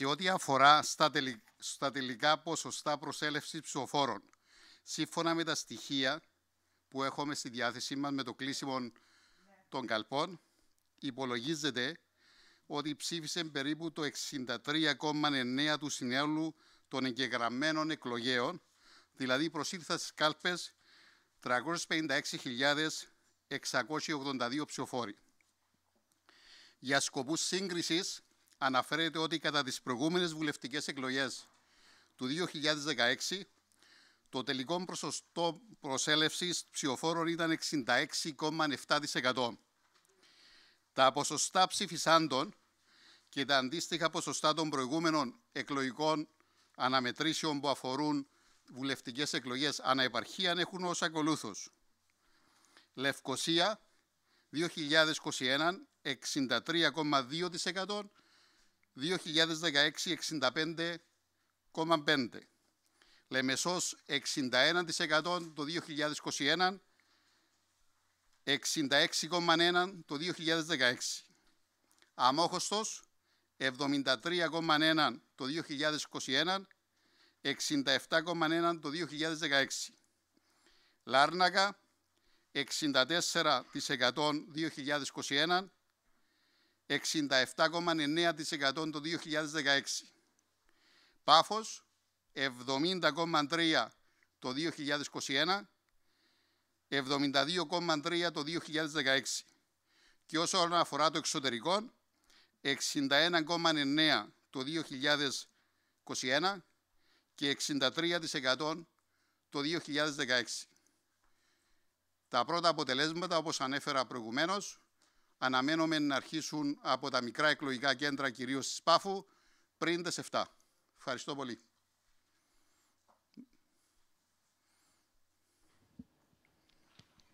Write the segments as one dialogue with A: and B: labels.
A: σε ό,τι αφορά στα, τελι... στα τελικά ποσοστά προσέλευσης ψηφοφόρων. Σύμφωνα με τα στοιχεία που έχουμε στη διάθεσή μας με το κλείσιμο των καλπών, υπολογίζεται ότι ψήφισε περίπου το 63,9% του συνέλου των εγγεγραμμένων εκλογέων, δηλαδή προσήλθα στις κάλπες 356.682 ψηφοφόροι. Για σκοπούς σύγκρισης, αναφέρεται ότι κατά τις προηγούμενες βουλευτικές εκλογές του 2016 το τελικό ποσοστό προσέλευσης ψηφοφόρων ήταν 66,7%. Τα ποσοστά ψηφισάντων και τα αντίστοιχα ποσοστά των προηγούμενων εκλογικών αναμετρήσεων που αφορούν βουλευτικές εκλογές αναεπαρχίαν έχουν ως ακολούθως. Λευκοσία 2021 63,2% 2016-65,5. Λεμεσός 61% το 2021, 66,1% το 2016. Αμόχωστος 73,1% το 2021, 67,1% το 2016. Λάρνακα 64% 2021, 67,9% το 2016. Πάφος 70,3% το 2021, 72,3% το 2016. Και όσον αφορά το εξωτερικό, 61,9% το 2021 και 63% το 2016. Τα πρώτα αποτελέσματα, όπως ανέφερα προηγουμένως, αναμένουμε να αρχίσουν από τα μικρά εκλογικά κέντρα, κυρίως της Πάφου, πριν τις 7. Ευχαριστώ πολύ.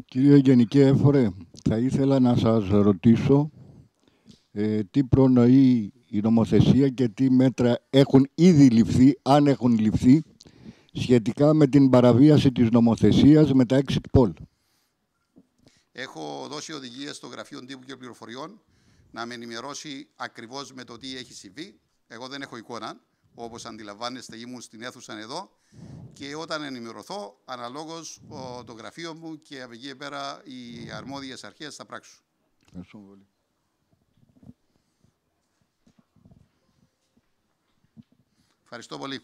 A: Κύριε Γενική Έφορε, θα ήθελα να σας ρωτήσω ε, τι προνοεί η νομοθεσία και τι μέτρα έχουν ήδη ληφθεί, αν έχουν ληφθεί, σχετικά με την παραβίαση της νομοθεσίας με τα exit poll. Έχω δώσει οδηγίες στο Γραφείο Τύπου και Πληροφοριών να με ενημερώσει ακριβώς με το τι έχει συμβεί. Εγώ δεν έχω εικόνα. Όπως αντιλαμβάνεστε, ήμουν στην αίθουσα εδώ και όταν ενημερωθώ, αναλόγως το γραφείο μου και από εκεί πέρα οι αρμόδιες αρχές θα πράξουν. Ευχαριστώ πολύ. Ευχαριστώ πολύ.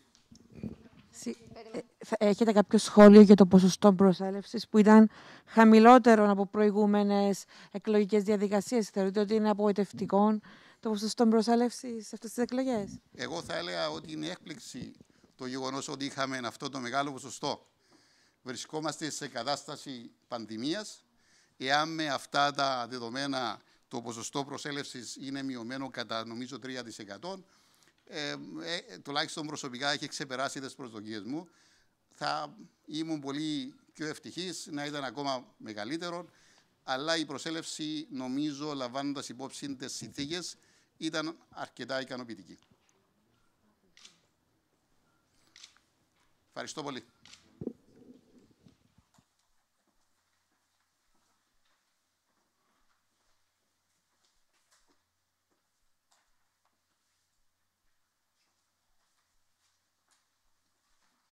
B: Ε, ε, έχετε κάποιο σχόλιο για το ποσοστό προσέλευσης που ήταν χαμηλότερο από προηγούμενες εκλογικές διαδικασίες. Θεωρείτε ότι είναι απογοητευτικό το ποσοστό προσέλευσης σε αυτές τις εκλογές.
A: Εγώ θα έλεγα ότι είναι έκπληξη το γεγονός ότι είχαμε αυτό το μεγάλο ποσοστό. Βρισκόμαστε σε κατάσταση πανδημίας. Εάν με αυτά τα δεδομένα το ποσοστό προσέλευσης είναι μειωμένο κατά νομίζω 3%. Ε, ε, τουλάχιστον προσωπικά έχει ξεπεράσει τις προσδοκίες μου θα ήμουν πολύ πιο ευτυχής να ήταν ακόμα μεγαλύτερο, αλλά η προσέλευση, νομίζω, λαμβάνοντας υπόψη τις συνθήκες, ήταν αρκετά ικανοποιητική. Ευχαριστώ πολύ.